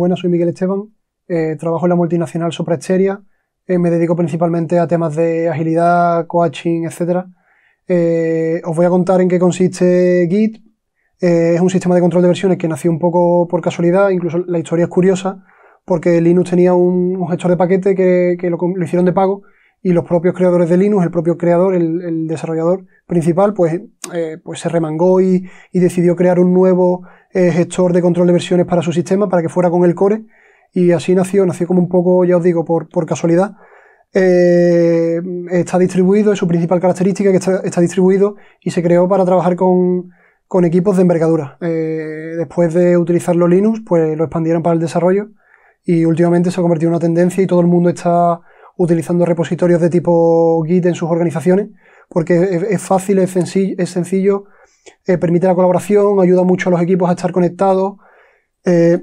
Buenas, soy Miguel Esteban, eh, trabajo en la multinacional Sopra eh, me dedico principalmente a temas de agilidad, coaching, etc. Eh, os voy a contar en qué consiste Git. es un sistema de control de versiones que nació un poco por casualidad, incluso la historia es curiosa, porque Linux tenía un, gestor de paquete que, lo, hicieron de pago y los propios creadores de Linux, el propio creador, el, desarrollador principal, pues, pues se remangó y decidió crear un nuevo eh, gestor de control de versiones para su sistema, para que fuera con el core. Y así nació, nació como un poco, ya os digo, por, casualidad. Eh, está distribuido, es su principal característica, que está, distribuido y se creó para trabajar con, equipos de envergadura. Eh, después de utilizarlo Linux, pues lo expandieron para el desarrollo y últimamente se ha convertido en una tendencia y todo el mundo está utilizando repositorios de tipo Git en sus organizaciones porque es, fácil, es sencillo, eh, permite la colaboración, ayuda mucho a los equipos a estar conectados. Eh,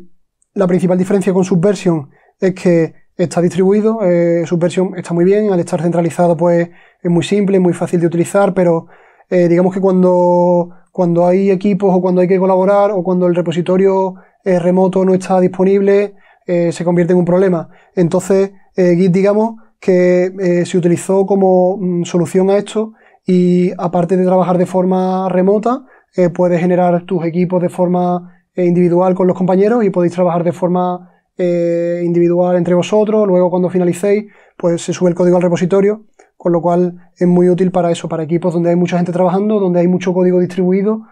la principal diferencia con Subversion es que está distribuido, eh, Subversion está muy bien, al estar centralizado pues es muy simple, muy fácil de utilizar, pero digamos que cuando, cuando hay equipos o cuando hay que colaborar o cuando el repositorio remoto no está disponible, se convierte en un problema. Entonces, Git, digamos, que eh, se utilizó como mm, solución a esto y aparte de trabajar de forma remota, eh, puedes generar tus equipos de forma eh, individual con los compañeros y podéis trabajar de forma individual entre vosotros. Luego cuando finalicéis, pues se sube el código al repositorio, con lo cual es muy útil para eso, para equipos donde hay mucha gente trabajando, donde hay mucho código distribuido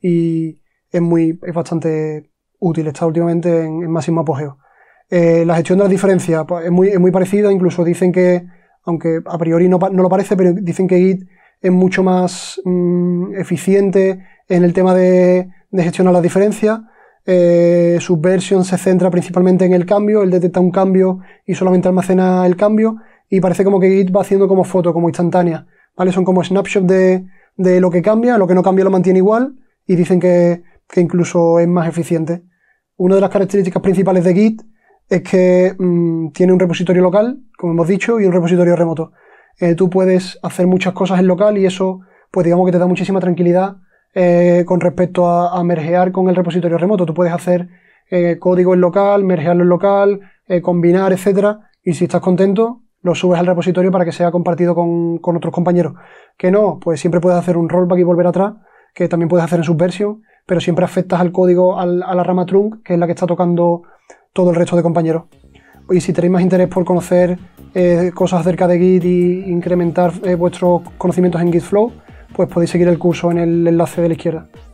y es, muy, bastante útil, está últimamente en máximo apogeo. Eh, la gestión de las diferencias pues, es, muy, parecida, incluso dicen que, aunque a priori no, no lo parece, pero dicen que Git es mucho más mm, eficiente en el tema de, de gestionar las diferencias. Eh, su versión se centra principalmente en el cambio, él detecta un cambio y solamente almacena el cambio y parece como que Git va haciendo como foto, como instantánea, ¿vale? Son como snapshots de, lo que cambia, lo que no cambia lo mantiene igual y dicen que, que incluso es más eficiente. Una de las características principales de Git es que mm, tiene un repositorio local, como hemos dicho, y un repositorio remoto. Eh, tú puedes hacer muchas cosas en local y eso, pues digamos que te da muchísima tranquilidad eh, con respecto a, mergear con el repositorio remoto. Tú puedes hacer eh, código en local, mergearlo en local, combinar, etcétera, y si estás contento, lo subes al repositorio para que sea compartido con, con otros compañeros. Que no, pues siempre puedes hacer un rollback y volver atrás, que también puedes hacer en Subversion, pero siempre afectas al código, a la rama trunk, que es la que está tocando todo el resto de compañeros. Y si tenéis más interés por conocer eh, cosas acerca de Git y incrementar eh, vuestros conocimientos en GitFlow, pues podéis seguir el curso en el enlace de la izquierda.